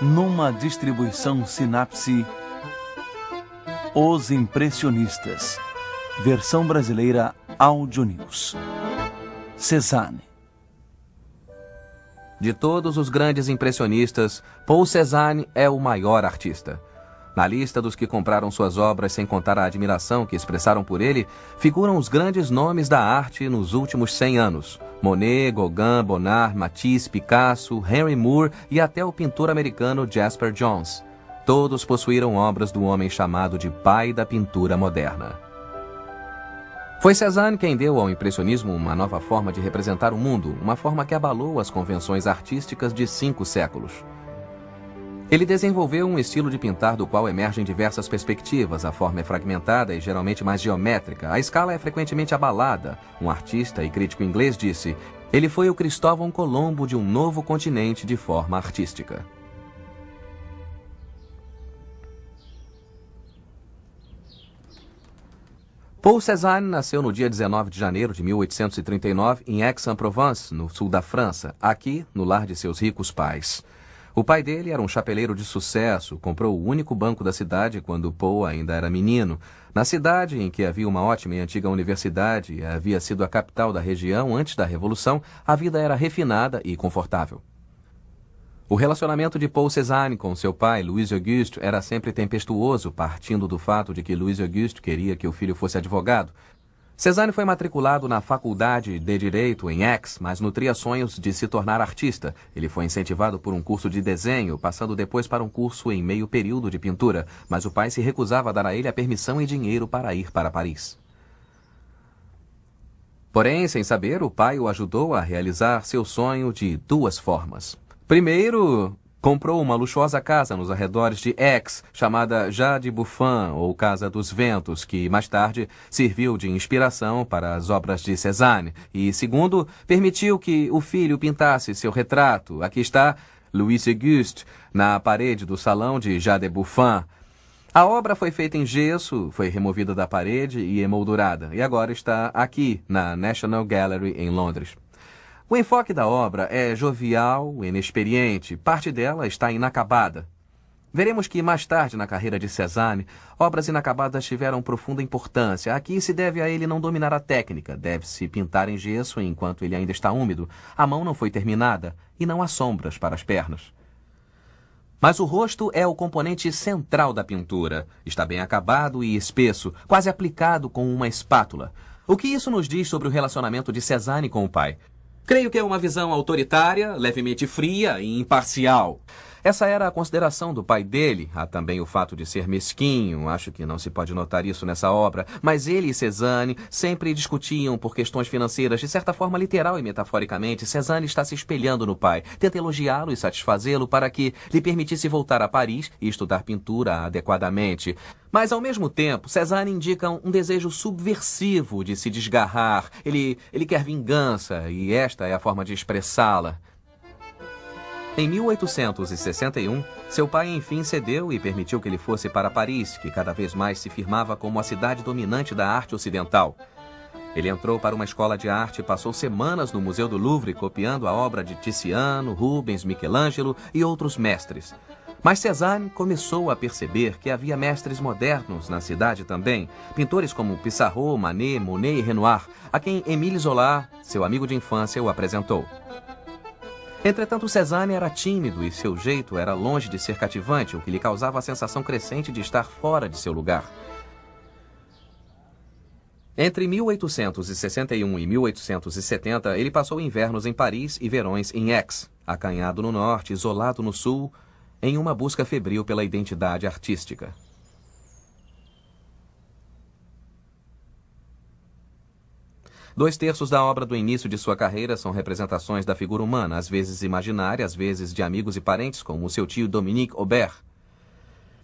Numa distribuição sinapse, Os Impressionistas, versão brasileira Audio News. Cezanne. De todos os grandes impressionistas, Paul Cezanne é o maior artista. Na lista dos que compraram suas obras sem contar a admiração que expressaram por ele, figuram os grandes nomes da arte nos últimos 100 anos. Monet, Gauguin, Bonnard, Matisse, Picasso, Henry Moore e até o pintor americano Jasper Johns. Todos possuíram obras do homem chamado de pai da pintura moderna. Foi Cézanne quem deu ao impressionismo uma nova forma de representar o mundo, uma forma que abalou as convenções artísticas de cinco séculos. Ele desenvolveu um estilo de pintar do qual emergem diversas perspectivas, a forma é fragmentada e geralmente mais geométrica, a escala é frequentemente abalada. Um artista e crítico inglês disse: ele foi o Cristóvão Colombo de um novo continente de forma artística. Paul Cézanne nasceu no dia 19 de janeiro de 1839 em Aix-en-Provence, no sul da França, aqui no lar de seus ricos pais. O pai dele era um chapeleiro de sucesso, comprou o único banco da cidade quando Paul ainda era menino. Na cidade, em que havia uma ótima e antiga universidade e havia sido a capital da região antes da Revolução, a vida era refinada e confortável. O relacionamento de Paul Cézanne com seu pai, Luiz Auguste, era sempre tempestuoso, partindo do fato de que Luiz Auguste queria que o filho fosse advogado. Cezanne foi matriculado na faculdade de Direito em Aix, mas nutria sonhos de se tornar artista. Ele foi incentivado por um curso de desenho, passando depois para um curso em meio período de pintura, mas o pai se recusava a dar a ele a permissão e dinheiro para ir para Paris. Porém, sem saber, o pai o ajudou a realizar seu sonho de duas formas. Primeiro, comprou uma luxuosa casa nos arredores de Aix, chamada Jade Buffon, ou Casa dos Ventos, que mais tarde serviu de inspiração para as obras de Cézanne, e, segundo, permitiu que o filho pintasse seu retrato. Aqui está Louis Auguste, na parede do salão de Jade Buffon. A obra foi feita em gesso, foi removida da parede e emoldurada, e agora está aqui, na National Gallery, em Londres. O enfoque da obra é jovial, inexperiente, parte dela está inacabada. Veremos que, mais tarde na carreira de Cezanne, obras inacabadas tiveram profunda importância. Aqui se deve a ele não dominar a técnica, deve-se pintar em gesso enquanto ele ainda está úmido, a mão não foi terminada e não há sombras para as pernas. Mas o rosto é o componente central da pintura. Está bem acabado e espesso, quase aplicado com uma espátula. O que isso nos diz sobre o relacionamento de Cezanne com o pai? Creio que é uma visão autoritária, levemente fria e imparcial. Essa era a consideração do pai dele. Há também o fato de ser mesquinho, acho que não se pode notar isso nessa obra, mas ele e Cezanne sempre discutiam por questões financeiras, de certa forma literal e metaforicamente. Cezanne está se espelhando no pai, tenta elogiá-lo e satisfazê-lo para que lhe permitisse voltar a Paris e estudar pintura adequadamente. Mas, ao mesmo tempo, Cezanne indica um desejo subversivo de se desgarrar. Ele, ele quer vingança e esta é a forma de expressá-la. Em 1861, seu pai enfim cedeu e permitiu que ele fosse para Paris, que cada vez mais se firmava como a cidade dominante da arte ocidental. Ele entrou para uma escola de arte e passou semanas no Museu do Louvre copiando a obra de Tiziano, Rubens, Michelangelo e outros mestres. Mas Cézanne começou a perceber que havia mestres modernos na cidade também, pintores como Pissarro, Manet, Monet e Renoir, a quem Émile Zola, seu amigo de infância, o apresentou. Entretanto, Cezanne era tímido e seu jeito era longe de ser cativante, o que lhe causava a sensação crescente de estar fora de seu lugar. Entre 1861 e 1870, ele passou invernos em Paris e verões em Aix, acanhado no norte, isolado no sul, em uma busca febril pela identidade artística. Dois terços da obra do início de sua carreira são representações da figura humana, às vezes imaginária, às vezes de amigos e parentes, como o seu tio Dominique Aubert.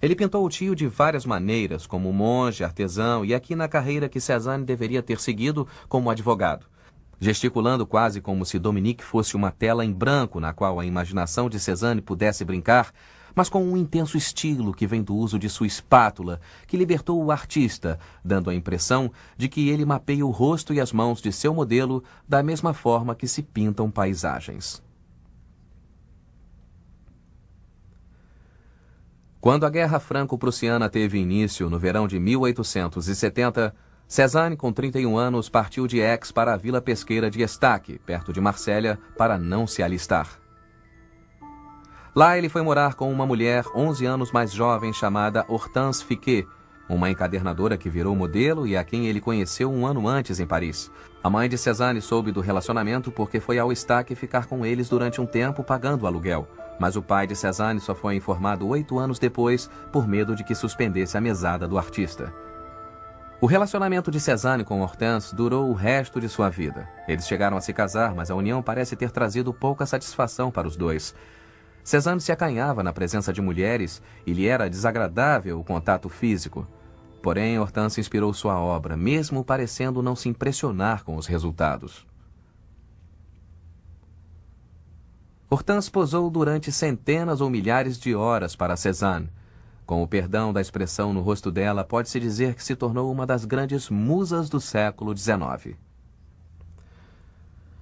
Ele pintou o tio de várias maneiras, como monge, artesão e aqui na carreira que Cézanne deveria ter seguido como advogado. Gesticulando quase como se Dominique fosse uma tela em branco na qual a imaginação de Cézanne pudesse brincar, mas com um intenso estilo que vem do uso de sua espátula, que libertou o artista, dando a impressão de que ele mapeia o rosto e as mãos de seu modelo da mesma forma que se pintam paisagens. Quando a Guerra Franco-Prussiana teve início no verão de 1870, Cézanne, com 31 anos, partiu de Aix para a vila pesqueira de Estaque, perto de Marsella, para não se alistar. Lá ele foi morar com uma mulher 11 anos mais jovem chamada Hortense Fiquet, uma encadernadora que virou modelo e a quem ele conheceu um ano antes em Paris. A mãe de Cezanne soube do relacionamento porque foi ao estaque ficar com eles durante um tempo pagando o aluguel. Mas o pai de Cezanne só foi informado oito anos depois por medo de que suspendesse a mesada do artista. O relacionamento de Cezanne com Hortense durou o resto de sua vida. Eles chegaram a se casar, mas a união parece ter trazido pouca satisfação para os dois. Cezanne se acanhava na presença de mulheres e lhe era desagradável o contato físico. Porém, Hortense inspirou sua obra, mesmo parecendo não se impressionar com os resultados. Hortense posou durante centenas ou milhares de horas para Cézanne. Com o perdão da expressão no rosto dela, pode-se dizer que se tornou uma das grandes musas do século XIX.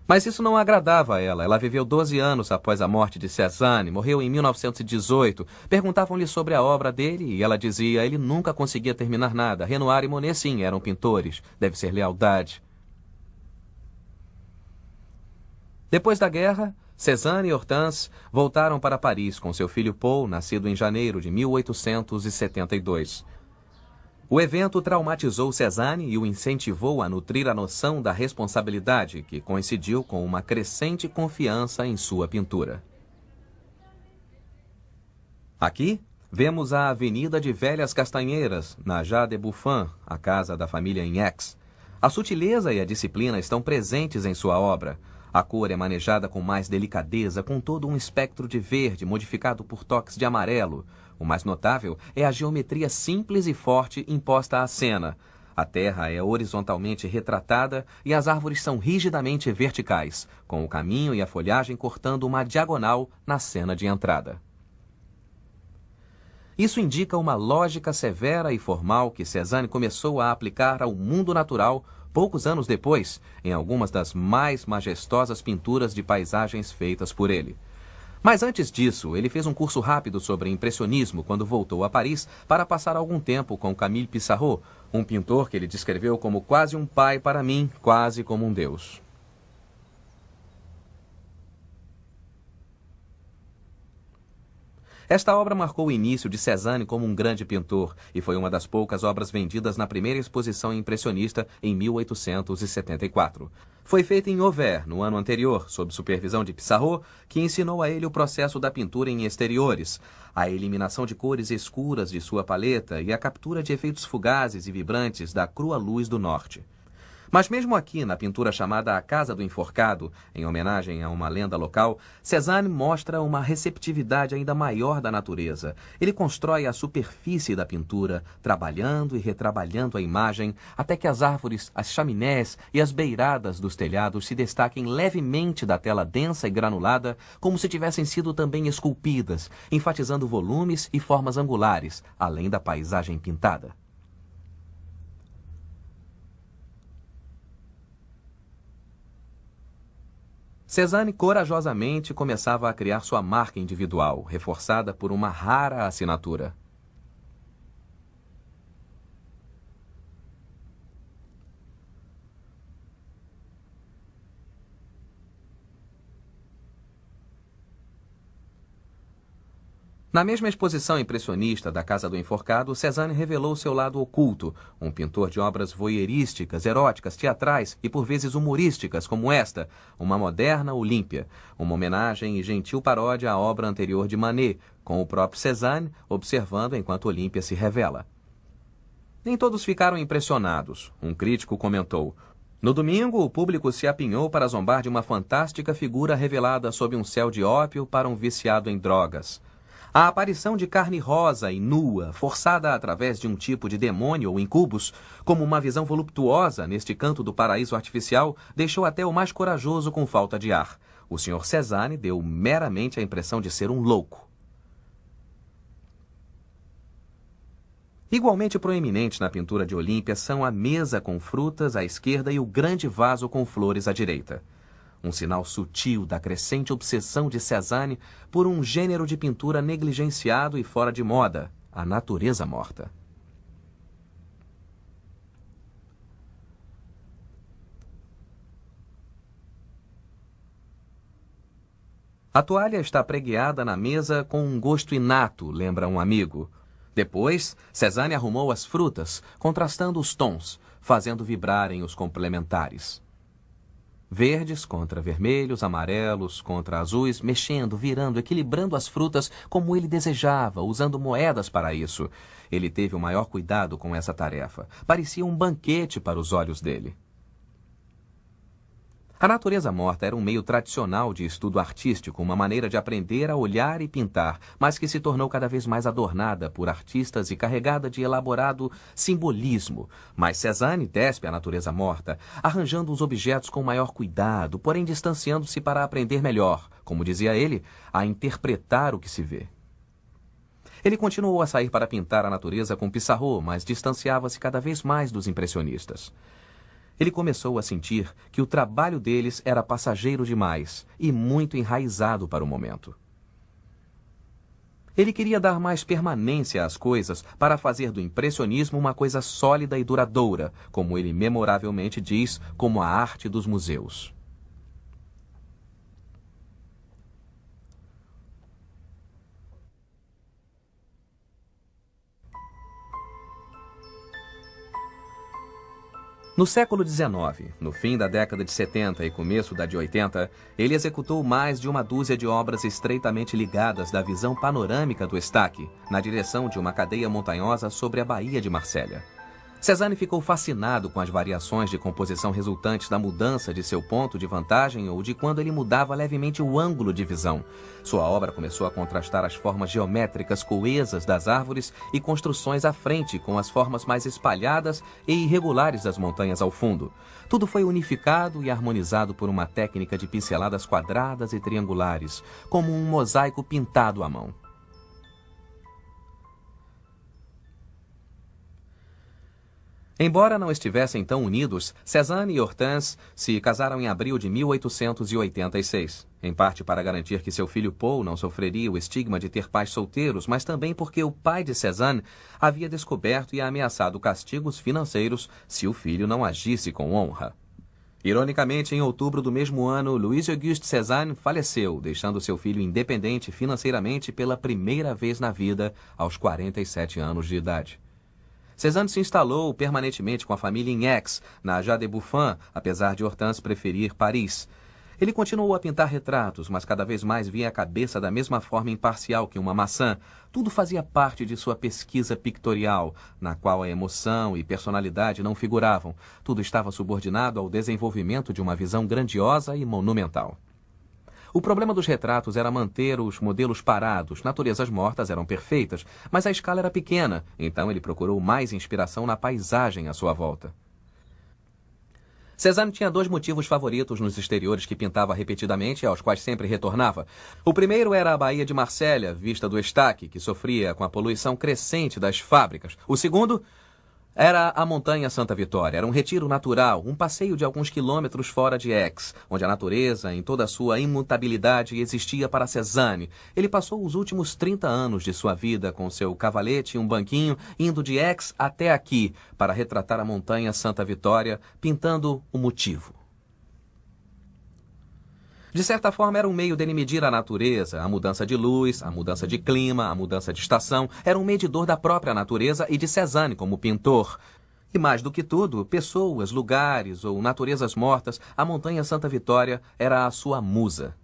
Mas isso não agradava a ela. Ela viveu 12 anos após a morte de Cézanne, morreu em 1918. Perguntavam-lhe sobre a obra dele e ela dizia: ele nunca conseguia terminar nada. Renoir e Monet, sim, eram pintores. Deve ser lealdade. Depois da guerra, Cézanne e Hortense voltaram para Paris com seu filho Paul, nascido em janeiro de 1872. O evento traumatizou Cezanne e o incentivou a nutrir a noção da responsabilidade, que coincidiu com uma crescente confiança em sua pintura. Aqui, vemos a Avenida de Velhas Castanheiras, na Jade Buffan, a casa da família Aix. A sutileza e a disciplina estão presentes em sua obra. A cor é manejada com mais delicadeza, com todo um espectro de verde modificado por toques de amarelo, o mais notável é a geometria simples e forte imposta à cena. A terra é horizontalmente retratada e as árvores são rigidamente verticais, com o caminho e a folhagem cortando uma diagonal na cena de entrada. Isso indica uma lógica severa e formal que Cézanne começou a aplicar ao mundo natural poucos anos depois, em algumas das mais majestosas pinturas de paisagens feitas por ele. Mas antes disso, ele fez um curso rápido sobre impressionismo quando voltou a Paris para passar algum tempo com Camille Pissarro, um pintor que ele descreveu como quase um pai para mim, quase como um deus. Esta obra marcou o início de Cézanne como um grande pintor e foi uma das poucas obras vendidas na primeira exposição impressionista em 1874. Foi feita em Auvers, no ano anterior, sob supervisão de Pissarro, que ensinou a ele o processo da pintura em exteriores, a eliminação de cores escuras de sua paleta e a captura de efeitos fugazes e vibrantes da crua luz do norte. Mas mesmo aqui, na pintura chamada A Casa do Enforcado, em homenagem a uma lenda local, Cézanne mostra uma receptividade ainda maior da natureza. Ele constrói a superfície da pintura, trabalhando e retrabalhando a imagem, até que as árvores, as chaminés e as beiradas dos telhados se destaquem levemente da tela densa e granulada, como se tivessem sido também esculpidas, enfatizando volumes e formas angulares, além da paisagem pintada. Cezanne corajosamente começava a criar sua marca individual, reforçada por uma rara assinatura. Na mesma exposição impressionista da Casa do Enforcado, Cézanne revelou seu lado oculto, um pintor de obras voyeurísticas, eróticas, teatrais e por vezes humorísticas, como esta, Uma Moderna Olímpia, uma homenagem e gentil paródia à obra anterior de Manet, com o próprio Cézanne observando enquanto Olímpia se revela. Nem todos ficaram impressionados. Um crítico comentou: no domingo, o público se apinhou para zombar de uma fantástica figura revelada sob um céu de ópio para um viciado em drogas. A aparição de carne rosa e nua, forçada através de um tipo de demônio ou incubus, como uma visão voluptuosa neste canto do paraíso artificial, deixou até o mais corajoso com falta de ar. O Sr. Cesane deu meramente a impressão de ser um louco. Igualmente proeminentes na pintura de Olímpia são a mesa com frutas à esquerda e o grande vaso com flores à direita um sinal sutil da crescente obsessão de Cézanne por um gênero de pintura negligenciado e fora de moda, a natureza morta. A toalha está pregueada na mesa com um gosto inato, lembra um amigo. Depois, Cézanne arrumou as frutas, contrastando os tons, fazendo vibrarem os complementares. Verdes contra vermelhos, amarelos contra azuis, mexendo, virando, equilibrando as frutas como ele desejava, usando moedas para isso. Ele teve o maior cuidado com essa tarefa. Parecia um banquete para os olhos dele. A natureza morta era um meio tradicional de estudo artístico, uma maneira de aprender a olhar e pintar, mas que se tornou cada vez mais adornada por artistas e carregada de elaborado simbolismo. Mas Cézanne despe a natureza morta, arranjando os objetos com maior cuidado, porém distanciando-se para aprender melhor, como dizia ele, a interpretar o que se vê. Ele continuou a sair para pintar a natureza com Pissarro, mas distanciava-se cada vez mais dos impressionistas. Ele começou a sentir que o trabalho deles era passageiro demais e muito enraizado para o momento. Ele queria dar mais permanência às coisas para fazer do impressionismo uma coisa sólida e duradoura, como ele memoravelmente diz, como a arte dos museus. No século XIX, no fim da década de 70 e começo da de 80, ele executou mais de uma dúzia de obras estreitamente ligadas da visão panorâmica do Estaque, na direção de uma cadeia montanhosa sobre a Baía de Marselha. Cezanne ficou fascinado com as variações de composição resultantes da mudança de seu ponto de vantagem ou de quando ele mudava levemente o ângulo de visão. Sua obra começou a contrastar as formas geométricas coesas das árvores e construções à frente com as formas mais espalhadas e irregulares das montanhas ao fundo. Tudo foi unificado e harmonizado por uma técnica de pinceladas quadradas e triangulares, como um mosaico pintado à mão. Embora não estivessem tão unidos, Cézanne e Hortense se casaram em abril de 1886, em parte para garantir que seu filho Paul não sofreria o estigma de ter pais solteiros, mas também porque o pai de Cézanne havia descoberto e ameaçado castigos financeiros se o filho não agisse com honra. Ironicamente, em outubro do mesmo ano, Luiz Auguste Cézanne faleceu, deixando seu filho independente financeiramente pela primeira vez na vida, aos 47 anos de idade. Cezanne se instalou permanentemente com a família em Aix, na Jade-Buffon, apesar de Hortense preferir Paris. Ele continuou a pintar retratos, mas cada vez mais via a cabeça da mesma forma imparcial que uma maçã. Tudo fazia parte de sua pesquisa pictorial, na qual a emoção e personalidade não figuravam. Tudo estava subordinado ao desenvolvimento de uma visão grandiosa e monumental. O problema dos retratos era manter os modelos parados, naturezas mortas eram perfeitas, mas a escala era pequena, então ele procurou mais inspiração na paisagem à sua volta. Cezanne tinha dois motivos favoritos nos exteriores que pintava repetidamente e aos quais sempre retornava. O primeiro era a Baía de Marsella, vista do estaque, que sofria com a poluição crescente das fábricas. O segundo, era a Montanha Santa Vitória, era um retiro natural, um passeio de alguns quilômetros fora de Aix, onde a natureza, em toda a sua imutabilidade, existia para Cezanne. Ele passou os últimos 30 anos de sua vida com seu cavalete e um banquinho, indo de Aix até aqui, para retratar a Montanha Santa Vitória, pintando o motivo. De certa forma, era um meio dele medir a natureza, a mudança de luz, a mudança de clima, a mudança de estação. Era um medidor da própria natureza e de Cézanne como pintor. E mais do que tudo, pessoas, lugares ou naturezas mortas, a Montanha Santa Vitória era a sua musa.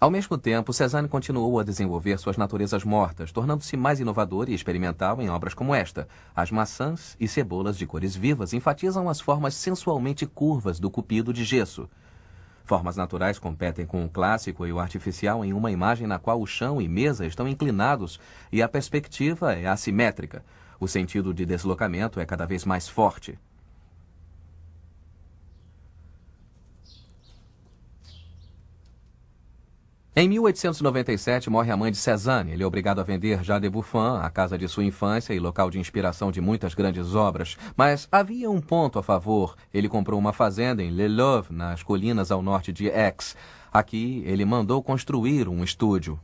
Ao mesmo tempo, Cézanne continuou a desenvolver suas naturezas mortas, tornando-se mais inovador e experimental em obras como esta. As maçãs e cebolas de cores vivas enfatizam as formas sensualmente curvas do cupido de gesso. Formas naturais competem com o clássico e o artificial em uma imagem na qual o chão e mesa estão inclinados e a perspectiva é assimétrica. O sentido de deslocamento é cada vez mais forte. Em 1897 morre a mãe de Cézanne. Ele é obrigado a vender Jade Buffon, a casa de sua infância e local de inspiração de muitas grandes obras. Mas havia um ponto a favor. Ele comprou uma fazenda em Le Love, nas colinas ao norte de Aix. Aqui ele mandou construir um estúdio.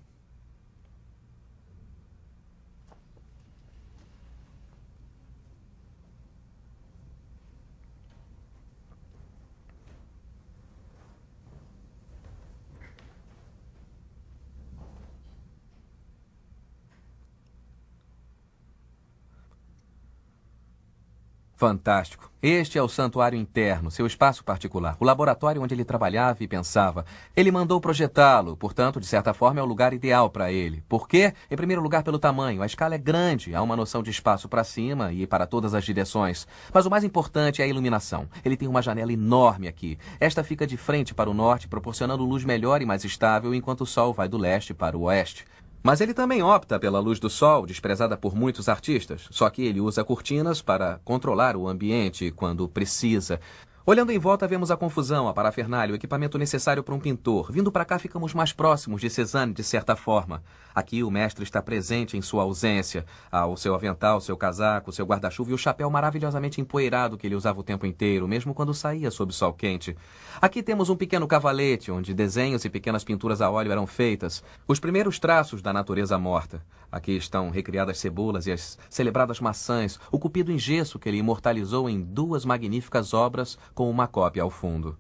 Fantástico. Este é o santuário interno, seu espaço particular, o laboratório onde ele trabalhava e pensava. Ele mandou projetá-lo, portanto, de certa forma, é o lugar ideal para ele. Por quê? Em primeiro lugar, pelo tamanho. A escala é grande, há uma noção de espaço para cima e para todas as direções. Mas o mais importante é a iluminação. Ele tem uma janela enorme aqui. Esta fica de frente para o norte, proporcionando luz melhor e mais estável, enquanto o sol vai do leste para o oeste. Mas ele também opta pela luz do sol, desprezada por muitos artistas, só que ele usa cortinas para controlar o ambiente quando precisa. Olhando em volta, vemos a confusão, a parafernália, o equipamento necessário para um pintor. Vindo para cá, ficamos mais próximos de Cezanne, de certa forma. Aqui, o mestre está presente em sua ausência. Há ah, o seu avental, o seu casaco, o seu guarda-chuva e o chapéu maravilhosamente empoeirado que ele usava o tempo inteiro, mesmo quando saía sob sol quente. Aqui temos um pequeno cavalete, onde desenhos e pequenas pinturas a óleo eram feitas. Os primeiros traços da natureza morta. Aqui estão recriadas cebolas e as celebradas maçãs, o cupido em gesso que ele imortalizou em duas magníficas obras com uma cópia ao fundo.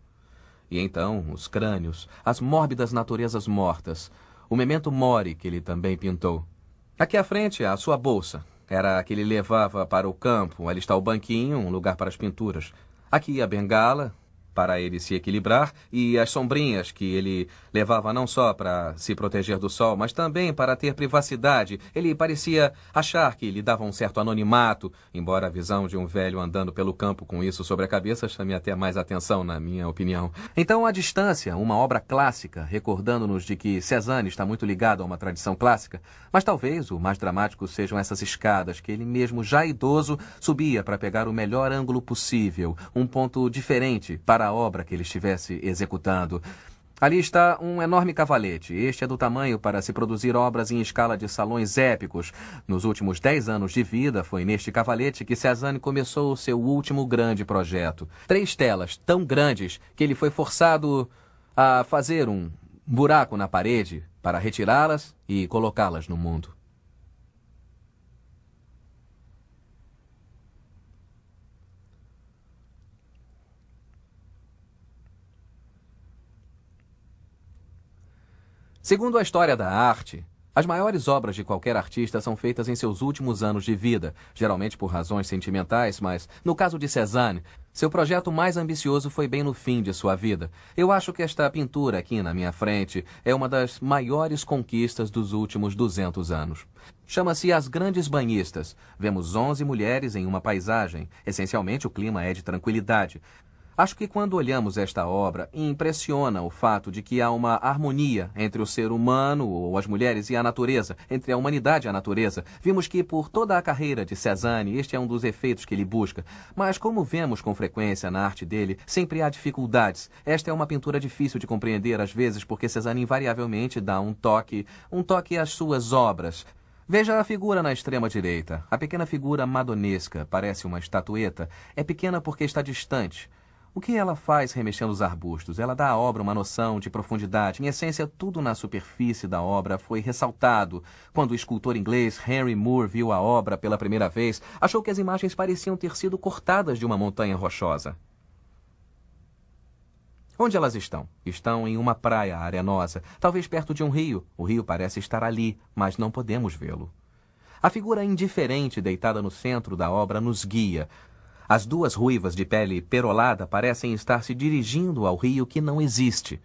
E então, os crânios, as mórbidas naturezas mortas, o memento mori que ele também pintou. Aqui à frente, a sua bolsa. Era a que ele levava para o campo. Ali está o banquinho, um lugar para as pinturas. Aqui a bengala, para ele se equilibrar e as sombrinhas que ele levava não só para se proteger do sol, mas também para ter privacidade. Ele parecia achar que lhe dava um certo anonimato, embora a visão de um velho andando pelo campo com isso sobre a cabeça chame até mais atenção, na minha opinião. Então, A Distância, uma obra clássica, recordando-nos de que Cézanne está muito ligado a uma tradição clássica, mas talvez o mais dramático sejam essas escadas que ele mesmo, já idoso, subia para pegar o melhor ângulo possível, um ponto diferente para para a obra que ele estivesse executando. Ali está um enorme cavalete. Este é do tamanho para se produzir obras em escala de salões épicos. Nos últimos dez anos de vida, foi neste cavalete que Cezanne começou o seu último grande projeto. Três telas tão grandes que ele foi forçado a fazer um buraco na parede para retirá-las e colocá-las no mundo. Segundo a história da arte, as maiores obras de qualquer artista são feitas em seus últimos anos de vida, geralmente por razões sentimentais, mas, no caso de Cézanne, seu projeto mais ambicioso foi bem no fim de sua vida. Eu acho que esta pintura aqui na minha frente é uma das maiores conquistas dos últimos 200 anos. Chama-se As Grandes Banhistas. Vemos 11 mulheres em uma paisagem. Essencialmente, o clima é de tranquilidade. Acho que quando olhamos esta obra, impressiona o fato de que há uma harmonia entre o ser humano ou as mulheres e a natureza, entre a humanidade e a natureza. Vimos que por toda a carreira de Cezanne este é um dos efeitos que ele busca. Mas como vemos com frequência na arte dele, sempre há dificuldades. Esta é uma pintura difícil de compreender às vezes, porque Cezanne invariavelmente dá um toque, um toque às suas obras. Veja a figura na extrema direita. A pequena figura madonesca, parece uma estatueta. É pequena porque está distante. O que ela faz remexendo os arbustos? Ela dá à obra uma noção de profundidade. Em essência, tudo na superfície da obra foi ressaltado. Quando o escultor inglês Henry Moore viu a obra pela primeira vez, achou que as imagens pareciam ter sido cortadas de uma montanha rochosa. Onde elas estão? Estão em uma praia arenosa, talvez perto de um rio. O rio parece estar ali, mas não podemos vê-lo. A figura indiferente deitada no centro da obra nos guia. As duas ruivas de pele perolada parecem estar se dirigindo ao rio que não existe.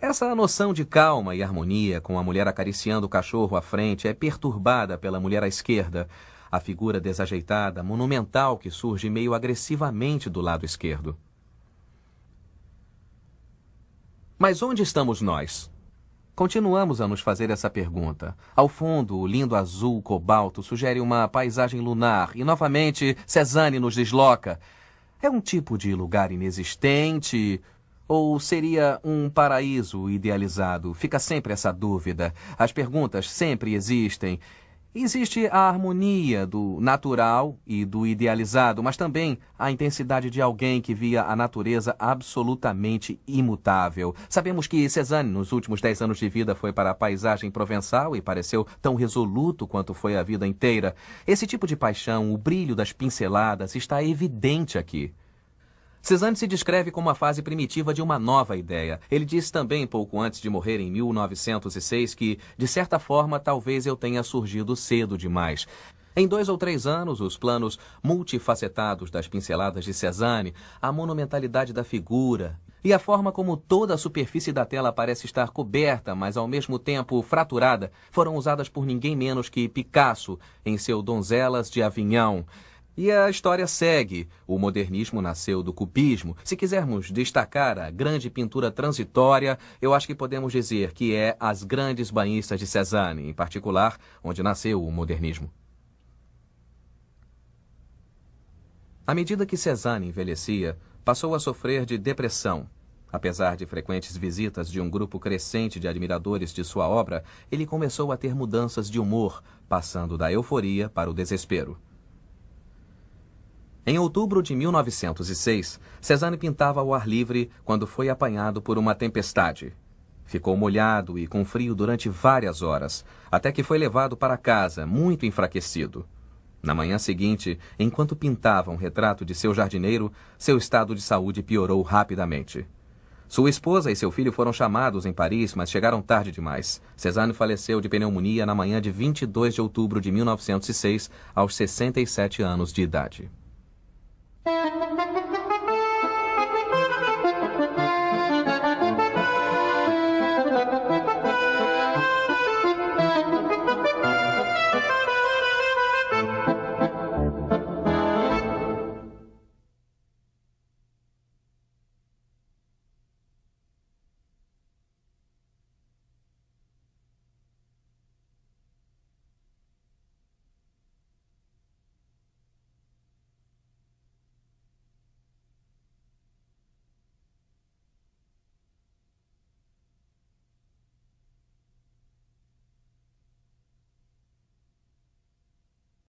Essa noção de calma e harmonia com a mulher acariciando o cachorro à frente é perturbada pela mulher à esquerda, a figura desajeitada, monumental que surge meio agressivamente do lado esquerdo. Mas onde estamos nós? Continuamos a nos fazer essa pergunta. Ao fundo, o lindo azul cobalto sugere uma paisagem lunar e, novamente, Cezanne nos desloca. É um tipo de lugar inexistente ou seria um paraíso idealizado? Fica sempre essa dúvida. As perguntas sempre existem Existe a harmonia do natural e do idealizado, mas também a intensidade de alguém que via a natureza absolutamente imutável. Sabemos que Cézanne, nos últimos dez anos de vida, foi para a paisagem provençal e pareceu tão resoluto quanto foi a vida inteira. Esse tipo de paixão, o brilho das pinceladas, está evidente aqui. Cezanne se descreve como a fase primitiva de uma nova ideia. Ele disse também, pouco antes de morrer em 1906, que, de certa forma, talvez eu tenha surgido cedo demais. Em dois ou três anos, os planos multifacetados das pinceladas de Cezanne, a monumentalidade da figura e a forma como toda a superfície da tela parece estar coberta, mas ao mesmo tempo fraturada, foram usadas por ninguém menos que Picasso em seu Donzelas de Avignon. E a história segue. O modernismo nasceu do cubismo. Se quisermos destacar a grande pintura transitória, eu acho que podemos dizer que é As Grandes Banhistas de Cézanne, em particular, onde nasceu o modernismo. À medida que Cézanne envelhecia, passou a sofrer de depressão. Apesar de frequentes visitas de um grupo crescente de admiradores de sua obra, ele começou a ter mudanças de humor, passando da euforia para o desespero. Em outubro de 1906, Cezanne pintava ao ar livre quando foi apanhado por uma tempestade. Ficou molhado e com frio durante várias horas, até que foi levado para casa, muito enfraquecido. Na manhã seguinte, enquanto pintava um retrato de seu jardineiro, seu estado de saúde piorou rapidamente. Sua esposa e seu filho foram chamados em Paris, mas chegaram tarde demais. Cezanne faleceu de pneumonia na manhã de 22 de outubro de 1906, aos 67 anos de idade.